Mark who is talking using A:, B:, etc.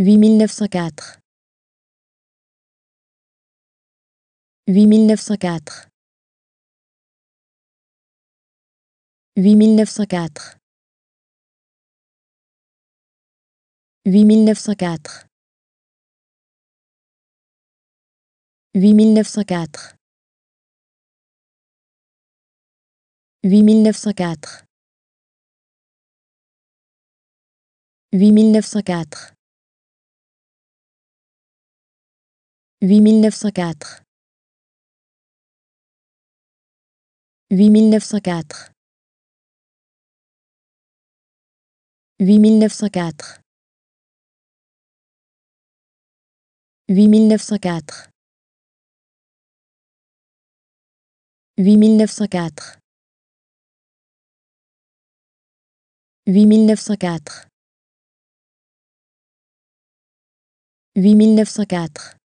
A: 8904 8904 8904 8904 8904 8904 8904 8904 8904 8904 8904 8904 8904 8904